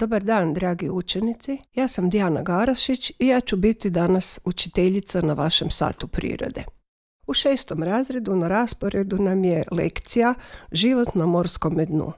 Dobar dan, dragi učenici. Ja sam Dijana Garašić i ja ću biti danas učiteljica na vašem satu prirode. U šestom razredu na rasporedu nam je lekcija Život na morskom dnu.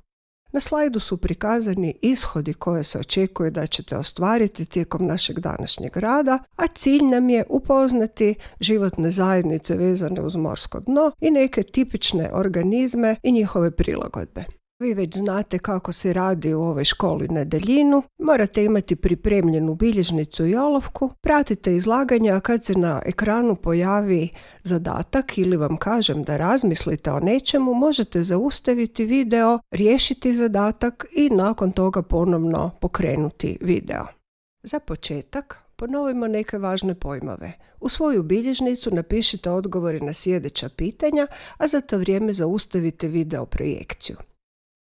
Na slajdu su prikazani ishodi koje se očekuje da ćete ostvariti tijekom našeg današnjeg rada, a cilj nam je upoznati životne zajednice vezane uz morsko dno i neke tipične organizme i njihove prilagodbe. Vi već znate kako se radi u ovoj školi na daljinu, morate imati pripremljenu bilježnicu i olovku, pratite izlaganja a kad se na ekranu pojavi zadatak ili vam kažem da razmislite o nečemu, možete zaustaviti video, riješiti zadatak i nakon toga ponovno pokrenuti video. Za početak ponovimo neke važne pojmove. U svoju bilježnicu napišite odgovore na sljedeća pitanja, a za to vrijeme zaustavite video projekciju.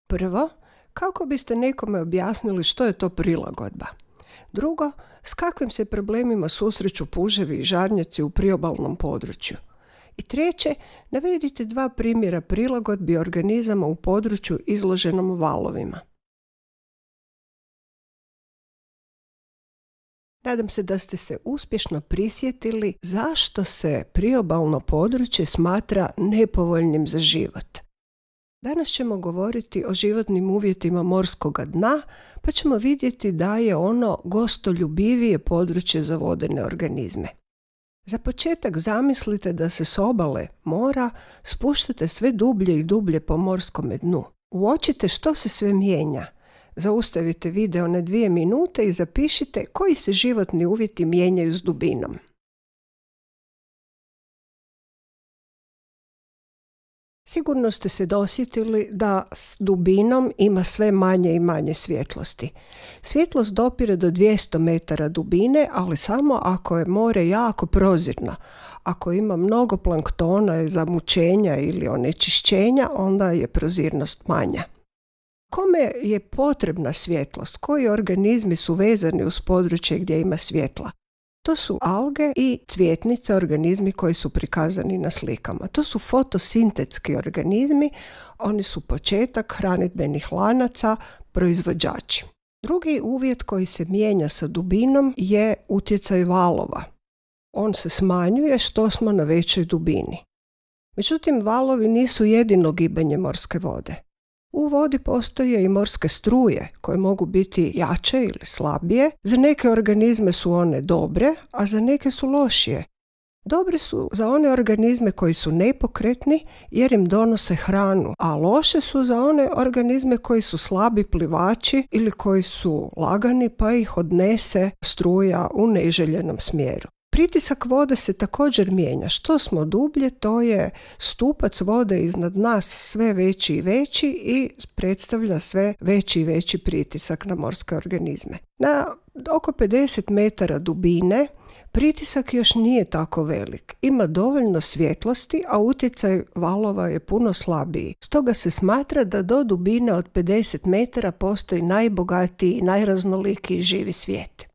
Prvo, kako biste nekome objasnili što je to prilagodba? Drugo, s kakvim se problemima susreću puževi i žarnjaci u priobalnom području? I treće, navedite dva primjera prilagodbi organizama u području izloženom valovima. Nadam se da ste se uspješno prisjetili zašto se priobalno područje smatra nepovoljnim za život. Danas ćemo govoriti o životnim uvjetima morskog dna, pa ćemo vidjeti da je ono gostoljubivije područje za vodene organizme. Za početak zamislite da se s obale mora spuštate sve dublje i dublje po morskom dnu. Uočite što se sve mijenja. Zaustavite video na dvije minute i zapišite koji se životni uvjeti mijenjaju s dubinom. sigurno ste se dosjetili da s dubinom ima sve manje i manje svjetlosti. Svjetlost dopire do 200 metara dubine, ali samo ako je more jako prozirno. Ako ima mnogo planktona, zamučenja ili onečišćenja, onda je prozirnost manja. Kome je potrebna svjetlost? Koji organizmi su vezani uz područje gdje ima svjetla? To su alge i cvjetnice, organizmi koji su prikazani na slikama. To su fotosintetski organizmi, oni su početak hranidbenih lanaca, proizvođači. Drugi uvjet koji se mijenja sa dubinom je utjecaj valova. On se smanjuje što smo na većoj dubini. Međutim, valovi nisu jedino gibanje morske vode. U vodi postoje i morske struje koje mogu biti jače ili slabije. Za neke organizme su one dobre, a za neke su lošije. Dobre su za one organizme koji su nepokretni jer im donose hranu, a loše su za one organizme koji su slabi plivači ili koji su lagani pa ih odnese struja u neželjenom smjeru. Pritisak vode se također mijenja. Što smo dublje, to je stupac vode iznad nas sve veći i veći i predstavlja sve veći i veći pritisak na morske organizme. Na oko 50 metara dubine pritisak još nije tako velik. Ima dovoljno svjetlosti, a utjecaj valova je puno slabiji. Stoga se smatra da do dubine od 50 metara postoji najbogatiji i najraznolikiji živi svijet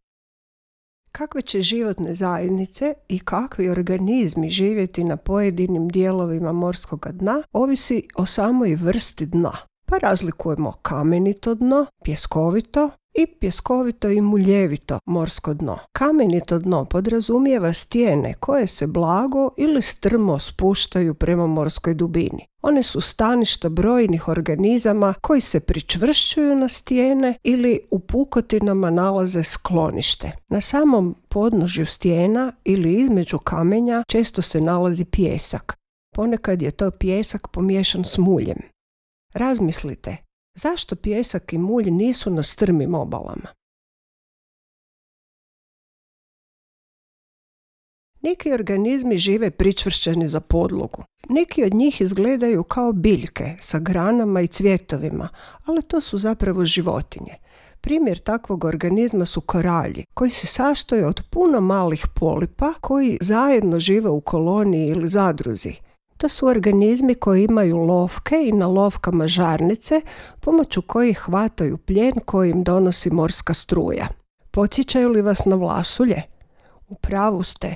kakve će životne zajednice i kakvi organizmi živjeti na pojedinim dijelovima morskog dna ovisi o samoj vrsti dna. Pa razlikujemo kamenito dno, pjeskovito, i pjeskovito i muljevito morsko dno. Kamenito dno podrazumijeva stijene koje se blago ili strmo spuštaju prema morskoj dubini. One su staništa brojnih organizama koji se pričvršćuju na stijene ili u pukotinama nalaze sklonište. Na samom podnožju stijena ili između kamenja često se nalazi pjesak. Ponekad je to pjesak pomiješan s muljem. Razmislite, Zašto pjesak i mulj nisu na strmim obalama? Neki organizmi žive pričvršćeni za podlogu. Neki od njih izgledaju kao biljke sa granama i cvjetovima, ali to su zapravo životinje. Primjer takvog organizma su koralji, koji se sastoje od puno malih polipa koji zajedno žive u koloniji ili zadruzi – to su organizmi koji imaju lovke i na lovkama žarnice pomoću kojih hvataju pljen koji im donosi morska struja. Podsjećaju li vas na vlasulje? U pravu ste.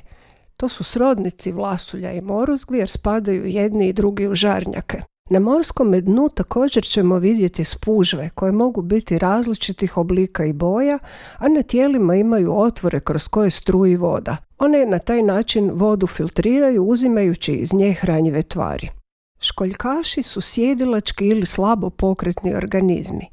To su srodnici vlasulja i moruzgvi jer spadaju jedni i drugi u žarnjake. Na morskom dnu također ćemo vidjeti spužve koje mogu biti različitih oblika i boja, a na tijelima imaju otvore kroz koje struji voda. One na taj način vodu filtriraju uzimajući iz nje hranjive tvari. Školjkaši su sjedilački ili slabo pokretni organizmi.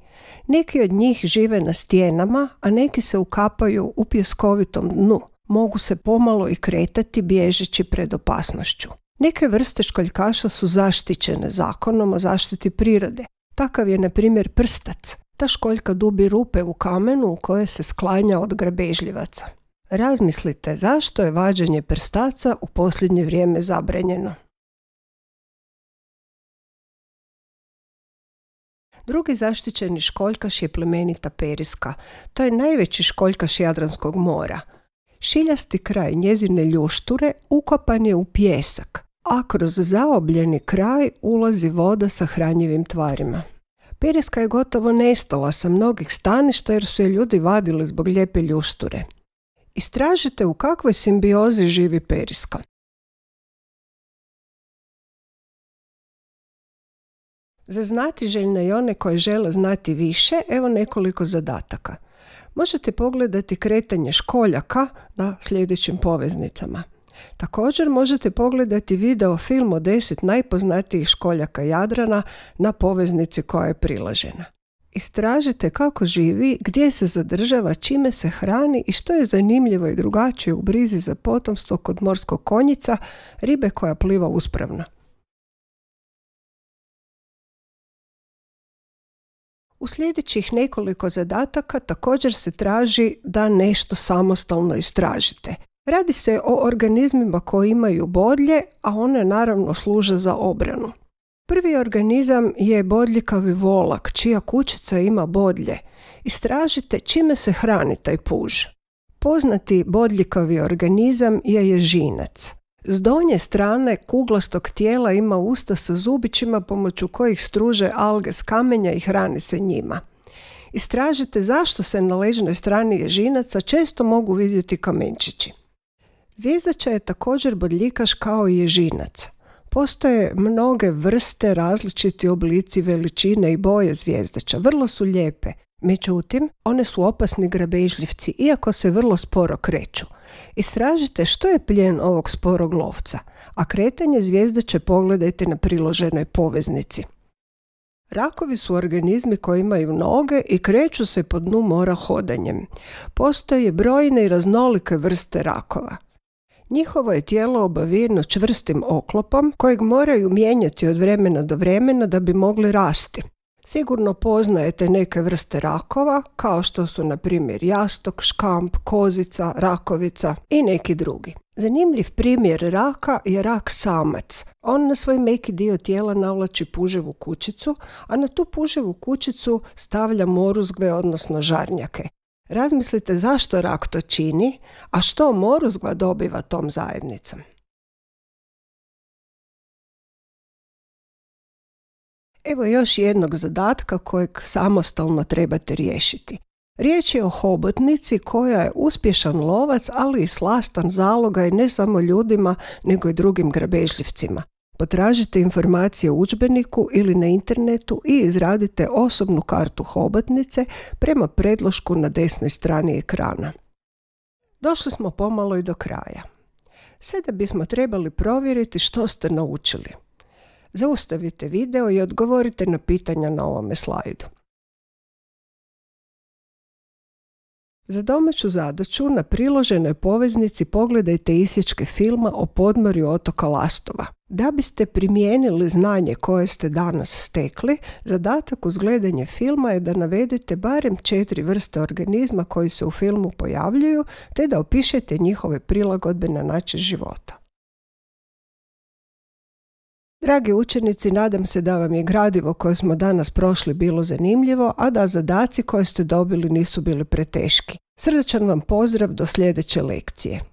Neki od njih žive na stjenama, a neki se ukapaju u pjeskovitom dnu. Mogu se pomalo i kretati bježeći pred opasnošću. Neke vrste školjkaša su zaštićene zakonom o zaštiti prirode. Takav je, na primjer, prstac. Ta školjka dubi rupe u kamenu u koje se sklanja od grabežljivaca. Razmislite zašto je vađenje prstaca u posljednje vrijeme zabranjeno. Drugi zaštićeni školjkaš je plemenita periska. To je najveći školjkaš Jadranskog mora – Šiljasti kraj njezine ljušture ukopan je u pjesak, a kroz zaobljeni kraj ulazi voda sa hranjivim tvarima. Periska je gotovo nestala sa mnogih staništa jer su je ljudi vadili zbog lijepe ljušture. Istražite u kakvoj simbiozi živi periska. Za znatiželjne i one koje žele znati više, evo nekoliko zadataka – možete pogledati kretanje školjaka na sljedećim poveznicama. Također možete pogledati video film o 10 najpoznatijih školjaka Jadrana na poveznici koja je prilažena. Istražite kako živi, gdje se zadržava, čime se hrani i što je zanimljivo i drugačije u brizi za potomstvo kod morskog konjica, ribe koja pliva uspravno. U sljedećih nekoliko zadataka također se traži da nešto samostalno istražite. Radi se o organizmima koji imaju bodlje, a one naravno služe za obranu. Prvi organizam je bodljikavi volak, čija kućica ima bodlje. Istražite čime se hrani taj puž. Poznati bodljikavi organizam je ježinac. S donje strane kuglastog tijela ima usta sa zubićima pomoću kojih struže alge s kamenja i hrani se njima. Istražite zašto se na ležnoj strani ježinaca često mogu vidjeti kamenčići. Zvijezdača je također bodljikaš kao i ježinac. Postoje mnoge vrste, različiti oblici, veličine i boje zvijezdača. Vrlo su lijepe. Međutim, one su opasni grabežljivci, iako se vrlo sporo kreću. Istražite što je plijen ovog sporog lovca, a kretanje će pogledajte na priloženoj poveznici. Rakovi su organizmi koji imaju noge i kreću se po dnu mora hodanjem. Postoje brojne i raznolike vrste rakova. Njihovo je tijelo obavijeno čvrstim oklopom kojeg moraju mijenjati od vremena do vremena da bi mogli rasti. Sigurno poznajete neke vrste rakova, kao što su na primjer jastok, škamp, kozica, rakovica i neki drugi. Zanimljiv primjer raka je rak samac. On na svoj meki dio tijela navlači puževu kućicu, a na tu puževu kućicu stavlja moruzgve, odnosno žarnjake. Razmislite zašto rak to čini, a što moruzgva dobiva tom zajednicom. Evo još jednog zadatka kojeg samostalno trebate riješiti. Riječ je o hobotnici koja je uspješan lovac, ali i slastan zalogaj ne samo ljudima, nego i drugim grabežljivcima. Potražite informacije u učbeniku ili na internetu i izradite osobnu kartu hobotnice prema predlošku na desnoj strani ekrana. Došli smo pomalo i do kraja. Sada bismo trebali provjeriti što ste naučili zaustavite video i odgovorite na pitanja na ovome slajdu. Za domaću zadaću na priloženoj poveznici pogledajte isječke filma o podmorju otoka Lastova. Da biste primijenili znanje koje ste danas stekli, zadatak uz gledanje filma je da navedete barem četiri vrste organizma koji se u filmu pojavljuju te da opišete njihove prilagodbe na način života. Dragi učenici, nadam se da vam je gradivo koje smo danas prošli bilo zanimljivo, a da zadaci koje ste dobili nisu bili preteški. Srdačan vam pozdrav do sljedeće lekcije.